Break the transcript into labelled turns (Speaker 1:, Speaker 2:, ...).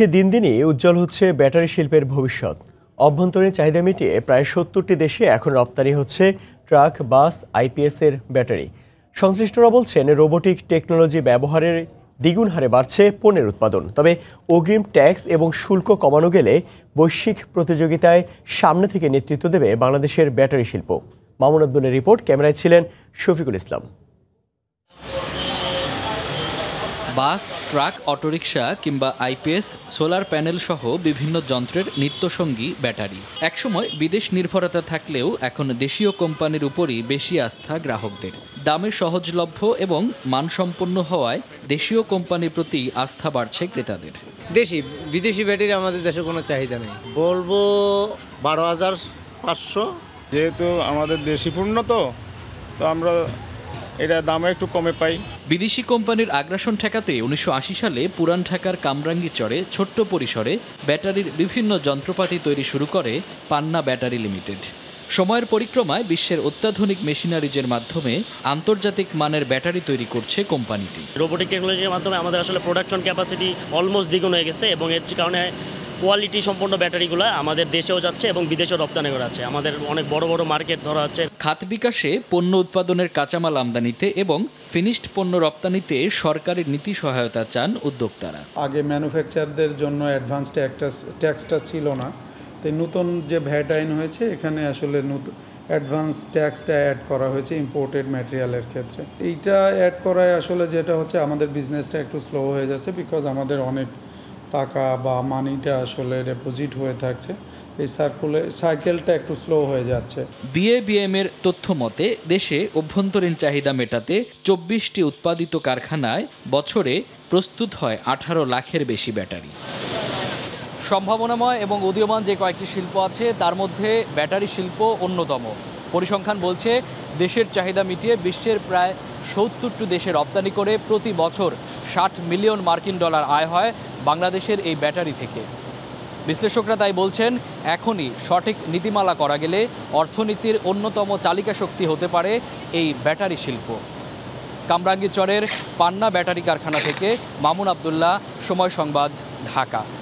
Speaker 1: দেশে দিন দিনই উজ্জ্বল হচ্ছে ব্যাটারি শিল্পের ভবিষ্যৎ অভ্যন্তরীণ চাহিদা মিটিয়ে প্রায় সত্তরটি দেশে এখন রপ্তানি হচ্ছে ট্রাক বাস আইপিএসের ব্যাটারি সংশ্লিষ্টরা বলছেন রোবোটিক টেকনোলজি ব্যবহারের দ্বিগুণ হারে বাড়ছে পণ্যের উৎপাদন তবে অগ্রিম ট্যাক্স এবং শুল্ক কমানো গেলে বৈশ্বিক প্রতিযোগিতায় সামনে থেকে নেতৃত্ব দেবে বাংলাদেশের ব্যাটারি শিল্প মামুন আব্দুলের রিপোর্ট ক্যামেরায় ছিলেন Shafiqul Islam
Speaker 2: bus truck autorickshaw কিংবা আইপিএস সোলার প্যানেল সহ বিভিন্ন যন্ত্রের নিত্যসঙ্গী ব্যাটারি একসময় বিদেশ নির্ভরতা থাকলেও এখন দেশীয় কোম্পানির উপরই বেশি আস্থা গ্রাহকদের দামে সহজলভ্য এবং মানসম্পন্ন হওয়ায় দেশীয় কোম্পানির প্রতি আস্থা বাড়ছে ক্রেতাদের
Speaker 3: দেশি বিদেশি ব্যাটারি আমাদের দেশে কোনো চাহিদা নেই বলবো বারো হাজার পাঁচশো যেহেতু আমাদের দেশি পূর্ণ তো তো আমরা এটা দামে একটু কমে
Speaker 2: পাই বিদেশি কোম্পানির আগ্রাসন ঠেকাতে উনিশশো সালে পুরান ঢাকার কামরাঙ্গি চরে ছোট্ট পরিসরে ব্যাটারির বিভিন্ন যন্ত্রপাতি তৈরি শুরু করে পান্না ব্যাটারি লিমিটেড সময়ের পরিক্রমায় বিশ্বের অত্যাধুনিক মেশিনারিজের মাধ্যমে আন্তর্জাতিক মানের ব্যাটারি তৈরি করছে কোম্পানিটি রোবোটিক টেকনোলজির মাধ্যমে আমাদের আসলে প্রোডাকশন ক্যাপাসিটি অলমোস্ট দ্বিগুণ হয়ে গেছে এবং এর কারণে কোয়ালিটি সম্পন্ন ব্যাটারিগুলো আমাদের দেশেও যাচ্ছে এবং বিদেশেও রপ্তানি করা আছে আমাদের অনেক বড় বড় মার্কেট ধরা আছে খাত বিকাশে পণ্য উৎপাদনের কাঁচামাল আমদানিতে এবং ফিনিশড পণ্য রপ্তানিতে সরকারের নীতি সহায়তা চান উদ্যোক্তারা
Speaker 3: আগে ম্যানুফ্যাকচারদের জন্য অ্যাডভান্স ট্যাক্স ট্যাক্সটা ছিল না তো নতুন যে ভ্যাট আইন হয়েছে এখানে আসলে নতুন অ্যাডভান্স ট্যাক্সটা অ্যাড করা হয়েছে ইম্পোর্টেড ম্যাটেরিয়ালের ক্ষেত্রে এইটা অ্যাড করায় আসলে যেটা হচ্ছে আমাদের বিজনেসটা একটু স্লো হয়ে যাচ্ছে বিকজ আমাদের অনেক টাকা বা মানিটা আসলে ডেপোজিট হয়ে থাকছে এই সার্কুলে সাইকেলটা একটু স্লো হয়ে যাচ্ছে
Speaker 2: বিএবিএম এর তথ্য মতে দেশে অভ্যন্তরীণ চাহিদা মেটাতে চব্বিশটি উৎপাদিত কারখানায় বছরে প্রস্তুত হয় আঠারো লাখের বেশি ব্যাটারি সম্ভাবনাময় এবং উদীয়মান যে কয়েকটি শিল্প আছে তার মধ্যে ব্যাটারি শিল্প অন্যতম পরিসংখ্যান বলছে দেশের চাহিদা মিটিয়ে বিশ্বের প্রায় সত্তরটি দেশে রপ্তানি করে প্রতি বছর ষাট মিলিয়ন মার্কিন ডলার আয় হয় বাংলাদেশের এই ব্যাটারি থেকে বিশ্লেষকরা তাই বলছেন এখনই সঠিক নীতিমালা করা গেলে অর্থনীতির অন্যতম চালিকা শক্তি হতে পারে এই ব্যাটারি শিল্প কামরাঙ্গীচরের পান্না ব্যাটারি কারখানা থেকে মামুন আবদুল্লাহ সময় সংবাদ ঢাকা